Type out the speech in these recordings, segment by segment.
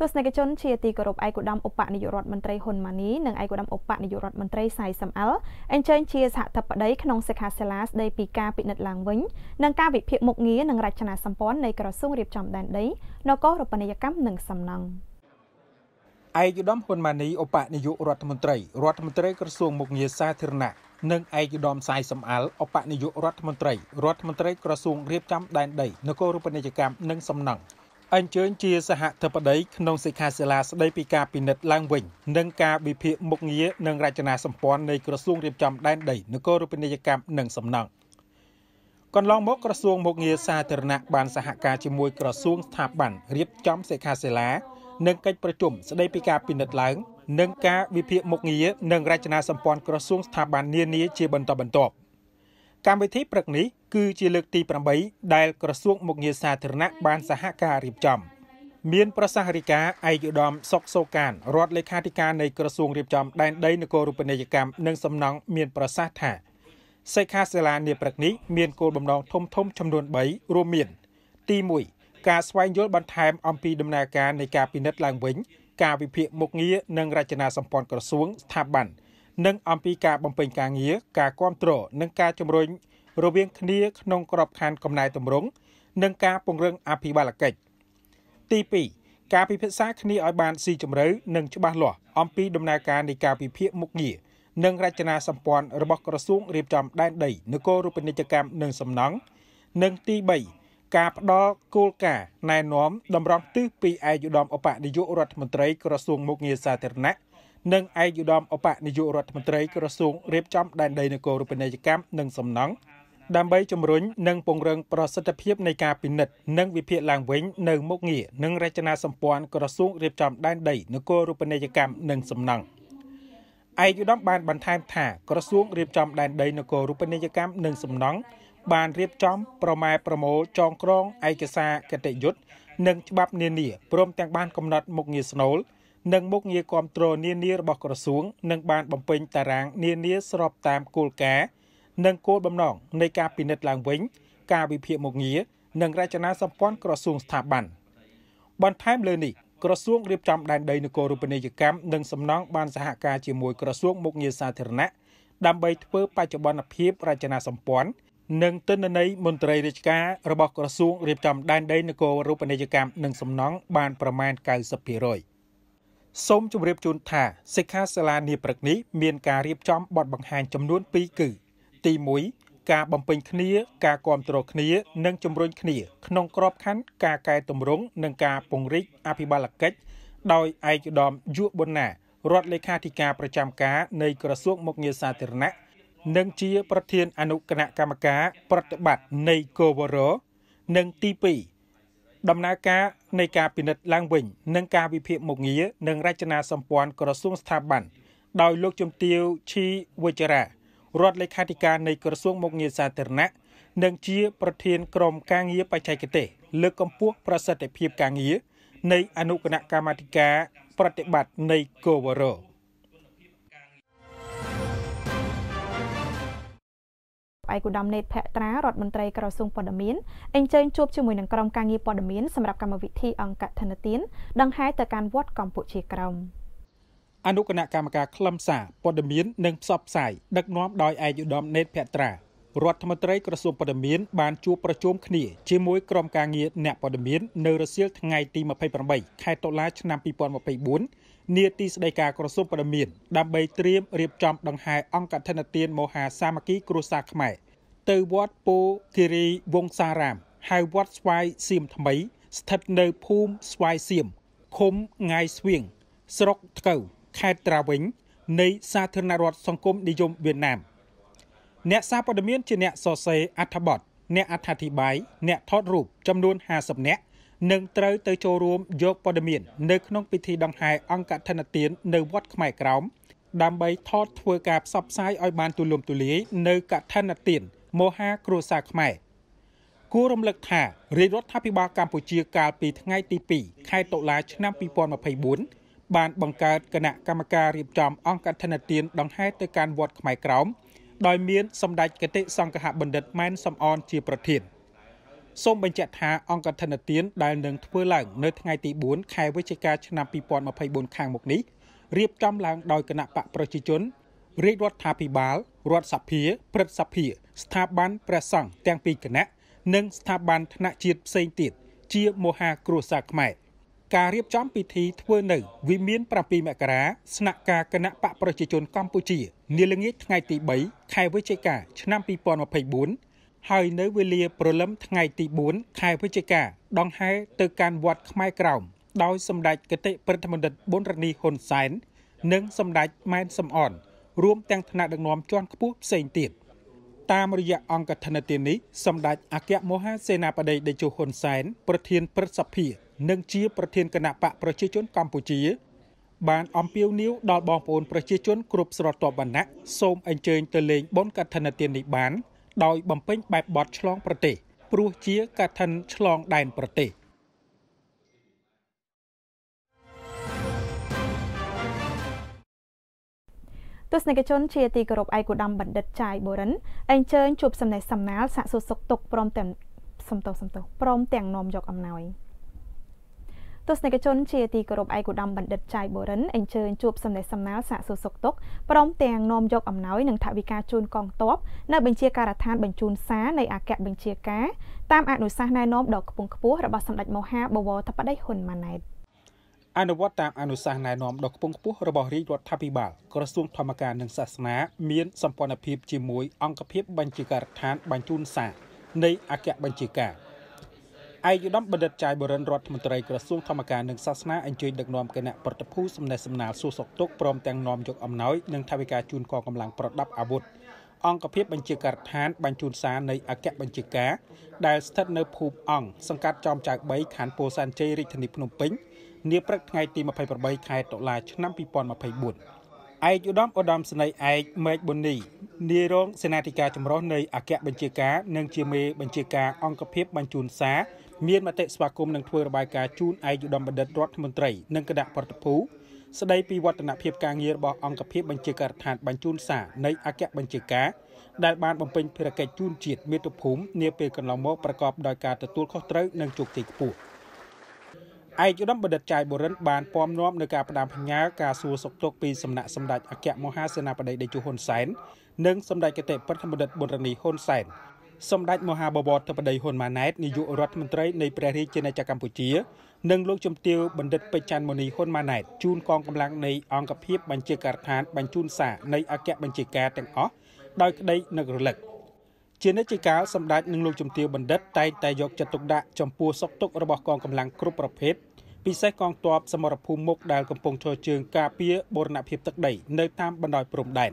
ទស្សនិកជនជាទីគោរពឯកឧត្តមឧបនាយករដ្ឋមន្ត្រីហ៊ុនម៉ាណីនិងឯកឧត្តមឧបនាយករដ្ឋមន្ត្រីសៃសំអិលអញ្ជើញជាសហធិបតីក្នុងសិក្ខាសាលាស្តីពីការពិនិត្យឡើងវិញនិងការវិភាគមុខងារនិងរចនាសម្ព័ន្ធនៃក្រសួងរៀបចំដែនដីនគររូបនីយកម្មនិងសំណង់ឯកឧត្តមហ៊ុនម៉ាណីឧបនាយករដ្ឋមន្ត្រីរដ្ឋមន្ត្រីក្រសួងមុខងារសាធារណៈនិងឯកឧត្តមសាយសំអាលឧបនាយករដ្ឋមន្ត្រីរដ្ឋមន្ត្រីក្រសួងរៀបចំដែនដីនគររូបនីយកម្មនិងសំណង់អញ្ជើញជាសហធិបតីក្នុងសិក្ខាសាលាស្តីពីការពិនិត្យឡើងវិញ និងការវិភាគមុខងារនិងរចនាសម្ព័ន្ធនៃក្រសួងរៀបចំដែនដីនគរូបនីយកម្មនិងសំណង់កន្លងមកក្រសួងមុខងារសាធារណៈបានសហការជាមួយ ក្រសួងស្ថាប័នរៀបចំសិក្ខាសាលានិងកិច្ចប្រជុំស្តីពីការពិនិត្យឡើងនិងការវិភាគមុខងារនិងរចនាសម្ព័ន្ធក្រសួងស្ថាប័ននានាជាបន្តបន្ទាប់កម្មវិធីព្រឹកនេះគឺជាលើកទី8ដែលក្រសួងមុខងារសាធារណៈបានសហការរៀបចំមាន ប្រសាសន៍រាយការណ៍ឯកឧត្តមសុកសូកានរដ្ឋលេខាធិការនៃក្រសួងរៀបចំដែនដីនគរូបនីយកម្មនិងសំណង់មានប្រសាសន៍ថាសិក្ខាសាលានាព្រឹកនេះមានគោលបំណងធំធំ ចំនួន3រួមមានទី1ការស្វែងយល់បន្ថែមអំពីដំណើរការនៃការពិនិត្យឡើងវិញ ការវិភាគមុខងារនិងរចនាសម្ព័ន្ធក្រសួងស្ថាប័ននិង អំពីការបំពេញការងារការគ្រប់គ្រងនិងការជំរុញរវាងគ្នាក្នុងក្របខ័ណ្ឌកំណែតម្រង់និងការពង្រឹងអភិបាលកិច្ចទី2ការពិភាក្សាគ្នាឲ្យបានស៊ីជម្រៅនិងច្បាស់លាស់ អំពីដំណើរការនៃការពិភាក្សាមុខងារនិង រចនាសម្ព័ន្ធរបស់ក្រសួងរៀបចំ ដែនដីនគររូបនីយកម្មនិងសំណង់និងទី3ការផ្ដល់គោលការណ៍ណែនាំតម្រង់ទិសពីឯកឧត្តមអបនាយករដ្ឋមន្ត្រីក្រសួងមុខងារសាធារណៈនិងឯកឧត្តមអបនាយករដ្ឋមន្ត្រីក្រសួងរៀបចំ ដែនដីនគររូបនីយកម្មនិងសំណង់ដើម្បីជំរុញនិងពង្រឹងប្រសិទ្ធភាពនៃការពិនិត្យនិងវិភាគឡើងវិញនៅមុខងារនិងរចនាសម្ព័ន្ធក្រសួងរៀបចំដែនដីនគររូបនីយកម្មនិងសំណង់ឯកឧត្តមបានបន្ថែមថាក្រសួងរៀបចំដែនដីនគររូបនីយកម្មនិងសំណង់បានរៀបចំប្រម៉ែប្រមូលចងក្រងឯកសារគតិយុត្តនិងច្បាប់នានាព្រមទាំងបានកំណត់មុខងារស្នូល និងមុខងារគ្រប់គ្រងនានារបស់ក្រសួងនិងបានបំពេញតារាងនានាស្របតាមគោលការណ៍និងគោលបំណង នៃការពិនិត្យឡើងវិញ ការវិភាគមុខងារនិង រចនាសម្ព័ន្ធក្រសួងស្ថាប័នបន្ថែមលើនេះក្រសួងរៀបចំដែនដីនគរូបនីយកម្មនិងសំណង់បានសហការជាមួយក្រសួងមុខងារសាធារណៈដើម្បីធ្វើបច្ចុប្បន្នភាពរចនាសម្ព័ន្ធនិងទិន្នន័យមន្ត្រីរាជការរបស់ក្រសួងរៀបចំដែនដីនគរូបនីយកម្មនិងសំណង់បានប្រមាណ90%សូមជម្រាបជូនថាសិក្ខាសាលានាព្រឹកនេះមានការរៀបចំបទបង្ហាញចំនួន2គឺទី1ការបំពេញគ្នាការគ្រប់គ្រងគ្នានិងជំរុញគ្នាក្នុងក្របខ័ណ្ឌការកែតម្រង់និងការពង្រីកអភិបាលកិច្ចដោយឯកឧត្តមយុវប៊ុនណារដ្ឋលេខាធិការប្រចាំការនៃក្រសួងមុខងារសាធារណៈនិងជា ប្រធានអនុគណៈកម្មការប្រតិបត្តិនៃកូវរ៉ូនិងទី2ដំណើរការនៃការពិនិត្យឡើងវិញនិងការវិភាគមុខងារនិងរចនាសម្ព័ន្ធក្រសួងស្ថាប័នដោយលោកជំទាវឈីវិជ្ជរារដ្ឋលេខាធិការនៃក្រសួងមុខងារសាធារណៈនិងជាប្រធានក្រុមការងារបច្ចេកទេសលើកកម្ពស់ប្រសិទ្ធភាពការងារនៃ អនុគណៈកម្មាធិការ ប្រតិបត្តិនៃកូវរ៉ូឯកឧត្តមនេតភត្រារដ្ឋមន្ត្រីក្រសួងព័ត៌មានអញ្ជើញជួបជាមួយនឹងក្រុមការងារព័ត៌មានសម្រាប់កម្មវិធីអង្គធនទានដង្ហែទៅកាន់វត្តកម្ពុជាក្រោម។អនុគណៈកម្មការខ្លឹមសារព័ត៌មាននិងផ្សព្វផ្សាយដឹកនាំដោយឯកឧត្តមណេតភត្រារដ្ឋមន្ត្រីក្រសួងព័ត៌មានបានជួបប្រជុំគ្នាជាមួយក្រុមការងារអ្នកព័ត៌មាននៅរសៀលថ្ងៃទី28ខែតុលាឆ្នាំ2024នាទីស្តីការក្រសួងព័ត៌មានដើម្បីត្រៀមរៀបចំដង្ហែអង្គធនទានមហាសាមគ្គីគ្រួសារខ្មែរទៅវត្តពោគិរីវង្សារាមហៅវត្តស្វាយសៀមថ្មីស្ថិតនៅភូមិស្វាយសៀមឃុំងាយស្វៀងស្រុកថ្កូវខេត្តត្រាវិញនៃសាធារណរដ្ឋសង្គមនិយមវៀតណាមអ្នកសារព័ត៌មានជាអ្នកសរសេរអត្ថបទអ្នកអត្ថាធិប្បាយអ្នកថតរូបចំនួន50នាក់នឹងត្រូវទៅចូលរួម យកព័ត៌មាននៅក្នុងពិធីដង្ហែអង្គធនទាននៅវត្តខ្មែរក្រោមដើម្បីថតធ្វើការផ្សព្វផ្សាយឲ្យបានទូលំទូលាយនៅកឋិនទានមហាគ្រួសារខ្មែរគួររំលឹកថារាជរដ្ឋាភិបាលកម្ពុជាកាលពីថ្ងៃទី2ខែតុលាឆ្នាំ2024បានបង្កើតគណៈកម្មការរៀបចំ អង្គកឋិនទានដង្ហែទៅកាន់វត្តខ្មែរក្រោមដោយមានសម្ដេចគតិសង្ឃហបណ្ឌិតម៉ែនសំអន ជា ប្រធានសូមបញ្ជាក់ថាអង្គធនទានដែលនឹងធ្វើឡើង នៅថ្ងៃទី4ខែវិច្ឆិកាឆ្នាំ2024ខាងមុខនេះរៀបចំឡើងដោយគណៈបកប្រជាជនរាជរដ្ឋាភិបាលរដ្ឋសភាព្រឹទ្ធសភា ស្ថាប័នព្រះសង្ឃទាំងពីរគណៈនិងស្ថាប័នថ្នាក់ជាតិផ្សេងទៀតជាមហាគ្រួសារខ្មែរ។ការរៀបចំពិធីធ្វើនៅវិមាន7មករាស្នាក់ការគណៈបកប្រជាជនកម្ពុជានាល្ងាចថ្ងៃទី3ខែវិច្ឆិកាឆ្នាំ2024ហើយនៅវេលាព្រលឹមថ្ងៃទី4ខែវិច្ឆិកាដង្ហែទៅកាន់វត្តខ្មែរក្រោមដោយសម្ដេចគតិប្រធានបណ្ឌិតប៊ុនរនីហ៊ុនសែននិងសម្ដេចម៉ែនសំអនរួមទាំងថ្នាក់ដឹកនាំជាន់ខ្ពស់ផ្សេងទៀតតាមរយៈអង្គធនធាននេះសម្ដេចអគ្គមហាសេនាបតីតេជោហ៊ុនសែនប្រធានព្រឹទ្ធសភា និងជាប្រធានគណៈបកប្រជាជនកម្ពុជាបាន អំពាវនាវដល់បងប្អូនប្រជាជនគ្រប់ស្រទាប់វណ្ណៈសូមអញ្ជើញទៅលេងបុណ្យកឋិនទាននេះបានដោយបំពេញបែបបទឆ្លងប្រទេស ព្រោះជាកឋិនឆ្លងដែនប្រទេស។ទស្សនិកជនជាទីគោរពឯកឧត្តមបណ្ឌិតចាយបូរិនអញ្ជើញជួបសំណេះសំណាលសាកសួរសុខទុក្ខព្រមទាំងសំទោសសំទោសព្រមទាំងនាំយកអំណោយទស្សនិកជនជាទីគោរពឯកឧត្តមបណ្ឌិតចាយបូរិនអញ្ជើញជួបសំណេះសំណាលសាកសួរសុខទុក្ខព្រមទាំងនាំយកអំណោយនិងថវិកាជូនកងទ័ពនៅបញ្ជាការដ្ឋានបញ្ជូនសារនៃអគ្គបញ្ជាការតាមអនុសាសន៍ណែនាំដ៏ខ្ពង់ខ្ពស់របស់សម្ដេចមហាបវរធិបតីហ៊ុនម៉ាណែត។អនុវត្តតាមអនុសាសន៍ណែនាំដ៏ខ្ពង់ខ្ពស់របស់រាជរដ្ឋាភិបាល ក្រសួងធម្មការនិងសាសនា មានសម្ព័ន្ធភាពជាមួយអង្គភាពបញ្ជាការដ្ឋានបញ្ជូនសារនៃអគ្គបញ្ជាការឯកឧត្តមបណ្ឌិតចាយបរិនរដ្ឋមន្ត្រីក្រសួងធម្មការនិងសាសនាអញ្ជើញដឹកនាំគណៈប្រតិភូសំណេះសំណាលសួរសុខទុក្ខព្រមទាំងនាំយកអំណោយនិងថវិកាជូនកងកម្លាំងប្រដាប់អាវុធអង្គភាពបញ្ជាការដ្ឋានបញ្ជូនសារនៃអគ្គបញ្ជាការដែលស្ថិតនៅភូមិអង្គសង្កាត់ចោមចៅ3ខណ្ឌពោធិ៍សែនជ័យរាជធានីភ្នំពេញនាព្រឹកថ្ងៃទី28ខែតុលាឆ្នាំ2024ឯកឧត្តមឧត្តមសេនីយ៍ឯកមេឃប៊ុននីនាយរងសេនាធិការចម្រុះនៃអគ្គបញ្ជាការនិងជាមេបញ្ជាការអង្គភាពបញ្ជូនសារមានមតិស្វាគមន៍និងធ្វើរបាយការណ៍ជូនឯកឧត្តមបណ្ឌិតរដ្ឋមន្ត្រីនិងគណៈប្រតិភូស្ដីពីវឌ្ឍនភាពការងាររបស់អង្គភាពបញ្ជាការដ្ឋានបញ្ជូនសារនៃអគ្គបញ្ជាការដែលបានបំពេញភារកិច្ចជូនជាតិមាតុភូមិនាពេលកន្លងមកប្រកបដោយការទទួលខុសត្រូវនិងជោគជ័យខ្ពស់។ឯកឧត្តមបណ្ឌិតចាយបុរិនបានពំនាំនៅការផ្ដាំផ្ញើការសួរសុខទុក្ខពីសំណាក់សម្ដេចអគ្គមហាសេនាបតីដេជោហ៊ុនសែននិងសម្ដេចគតិប្រធានបណ្ឌិតប៊ុនរនីហ៊ុនសែនសម្ដេចមហាបវរធិបតីហ៊ុនម៉ាណែតនាយករដ្ឋមន្ត្រីនៃព្រះរាជាណាចក្រកម្ពុជានិងលោកជំទាវបណ្ឌិតពេជ្រច័ន្ទមនីហ៊ុនម៉ាណែតជូនកងកម្លាំងនៃអង្គភាពបញ្ជាការដ្ឋានបញ្ជូនសារនៃអគ្គបញ្ជាការទាំងអស់ដោយក្តីនឹករលឹកជានិច្ចជាកាលសម្ដេចនិងលោកជំទាវបណ្ឌិតតែងតែយកចិត្តទុកដាក់ចំពោះសុខទុក្ខរបស់កងកម្លាំងគ្រប់ប្រភេទពិសេសកងទ័ពសមរភូមិមុខដែលកំពុងឈរជើងការពារបូរណភាពទឹកដីនៅតាមបណ្ដោយព្រំដែន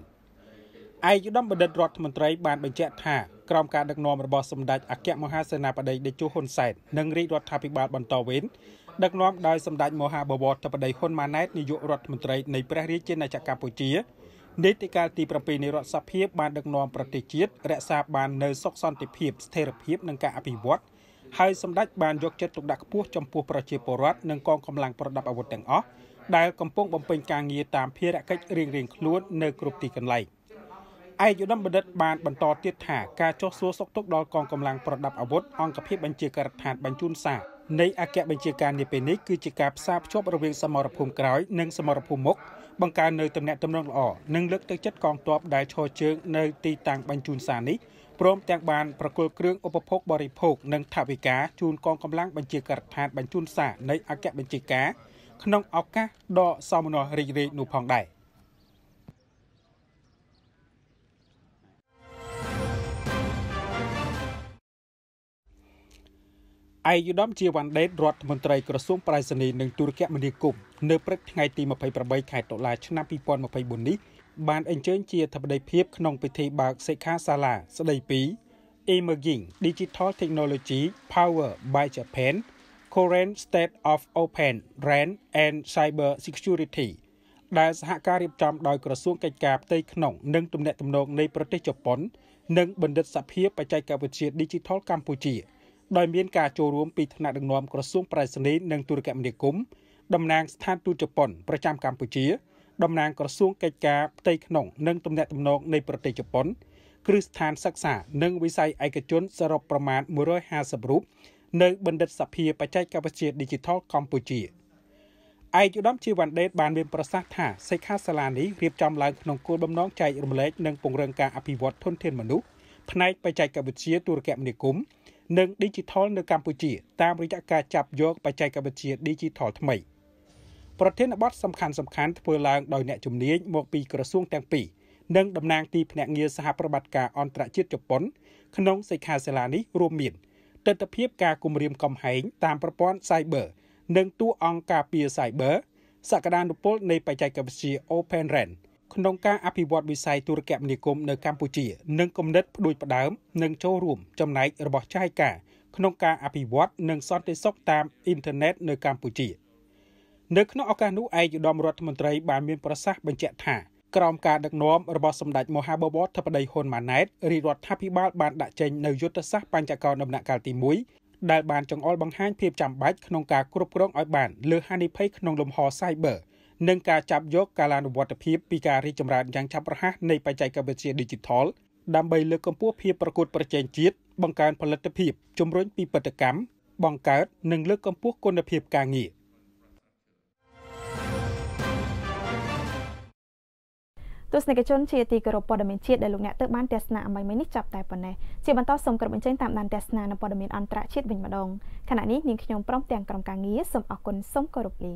ឯកឧត្តមបណ្ឌិតរដ្ឋមន្ត្រីបានបញ្ជាក់ថាក្រោមការដឹកនាំរបស់សម្ដេចអគ្គមហាសេនាបតីតេជោហ៊ុនសែននិងរាជរដ្ឋាភិបាលបន្តវេនដឹកនាំដោយសម្ដេចមហាបវរធិបតីហ៊ុនម៉ាណែតនាយករដ្ឋមន្ត្រីនៃព្រះរាជាណាចក្រកម្ពុជានីតិកាលទី7នៃរដ្ឋសភាបានដឹកនាំប្រទេសជាតិរក្សាបាននូវសុខសន្តិភាពស្ថិរភាពនិងការអភិវឌ្ឍហើយសម្ដេចបានយកចិត្តទុកដាក់ខ្ពស់ចំពោះប្រជាពលរដ្ឋនិងកងកម្លាំងប្រដាប់អាវុធទាំងអស់ដែលកំពុងបំពេញការងារតាមភារកិច្ចរៀងៗខ្លួននៅគ្រប់ទីកន្លែងឯកឧត្តមបណ្ឌិតបានបន្តទៀតថាការចោះសួរសុខទុក្ខដល់កងកម្លាំងប្រដាប់អាវុធអង្គភាពបញ្ជាការដ្ឋានបញ្ជូនសារនៃអគ្គបញ្ជាការនាពេលនេះគឺជាការផ្សារភ្ជាប់រវាងសមរភូមិក្រោយនិងសមរភូមិមុខបង្កើននៅទំនាក់ទំនងល្អនិងលើកទឹកចិត្តកងទ័ពដែលឈរជើងនៅទីតាំងបញ្ជូនសារនេះព្រមទាំងបានប្រគល់គ្រឿងឧបភោគបរិភោគនិងថវិកាជូនកងកម្លាំងបញ្ជាការដ្ឋានបញ្ជូនសារនៃអគ្គបញ្ជាការក្នុងឱកាសដ៏សោមនស្សរីករាយនោះផងដែរឯកឧត្តមជាវ៉ាន់ដេតរដ្ឋមន្ត្រីក្រសួងប្រៃសណីនិងទូរគមនាគមន៍នៅព្រឹកថ្ងៃទី28ខែតុលាឆ្នាំ2024នេះបានអញ្ជើញជាអធិបតីភាពក្នុងពិធីបើកសិក្ខាសាលាស្ដីពី Emerging Digital Technology Power by Japan Current State of Open RAN and Cyber Security ដែលសហការរៀបចំដោយក្រសួងកិច្ចការផ្ទៃក្នុងនិងទំនាក់ទំនងនៃប្រទេសជប៉ុន និងបណ្ឌិតសភាបច្ចេកវិទ្យា Digital កម្ពុជា។ដោយមានការចូលរួមពីថ្នាក់ដឹកនាំក្រសួងប្រៃសណីនិងទូរគមនាគមន៍តំណាងស្ថានទូតជប៉ុនប្រចាំកម្ពុជាតំណាងក្រសួងកិច្ចការផ្ទៃក្នុងនិងទំនាក់ទំនងនៃប្រទេសជប៉ុន គ្រឹះស្ថានសិក្សានិងវិស័យឯកជនសរុបប្រមាណ150រូបនៅបណ្ឌិតសភាបច្ចេកវិទ្យា Digital កម្ពុជាឯកឧត្តមជីវណ្ណដេតបានមានប្រសាសន៍ថាសិក្ខាសាលានេះរៀបចំឡើងក្នុងគោលបំណងចែករំលែកនិងពង្រឹងការអភិវឌ្ឍធនធានមនុស្សផ្នែកបច្ចេកវិទ្យាទូរគមនាគមន៍និង Digital នៅកម្ពុជាតាមរយៈការចាប់យក បច្ចេកវិទ្យា Digital ថ្មី ប្រធានបទសំខាន់សំខាន់ធ្វើឡើងដោយអ្នកជំនាញមកពីក្រសួងទាំងពីរនិងតំណាងទីភ្នាក់ងារសហប្រតិបត្តិការអន្តរជាតិជប៉ុន ក្នុងសិក្ខាសាលានេះរួមមានទស្សនវិជ្ជាការគម្រាមកំហែងតាមប្រព័ន្ធ Cyber និងតួអង្គការពារ Cyber សក្តានុពល នៃ បច្ចេកវិទ្យា Open RAN ក្នុងការអភិវឌ្ឍវិស័យទូរគមនាគមន៍នៅកម្ពុជានិងគំនិតផ្ដួចផ្ដើមនិងចូលរួមចំណែករបស់ចែកការក្នុងការអភិវឌ្ឍនិងសន្តិសុខតាមអ៊ីនធឺណិតនៅកម្ពុជា នៅក្នុងឱកាសនោះឯកឧត្តមរដ្ឋមន្ត្រីបានមានប្រសាសន៍បញ្ជាក់ថាក្រោមការដឹកនាំរបស់សម្ដេចមហាបវរធិបតីហ៊ុនម៉ាណែតរាជរដ្ឋាភិបាលបានដាក់ចេញនូវយុទ្ធសាស្ត្របញ្ចកោដំណាក់កាលទី1ដែលបានចង្អុលបង្ហាញភាពចាំបាច់ក្នុងការគ្រប់គ្រងឲ្យបានលើហានិភ័យក្នុងលំហ Cyber និងការចាប់យកកាលានុវត្តភាពពីការរីកចម្រើនយ៉ាងឆាប់រហ័សនៃបច្ចេកវិទ្យា Digital ដើម្បីលើកកម្ពស់ភាពប្រកួត ប្រជែងជាតិបង្កើនផលិតភាពជំរុញពីបដកម្មបង្កើត និងលើកកម្ពស់គុណភាពការងារទស្សនិកជនជាទីគោរពព័ត៌មានជាតិដែលលោកអ្នកទើបបានទស្សនាអមីមីនេះចាប់តែប៉ុណ្ណេះជាបន្តសូមក្រុមអញ្ជើញតាមដានទស្សនានៅព័ត៌មានអន្តរជាតិវិញម្ដងខណៈនេះនាងខ្ញុំព្រមទាំងក្រុមការងារសូមអរគុណសូមគោរពលា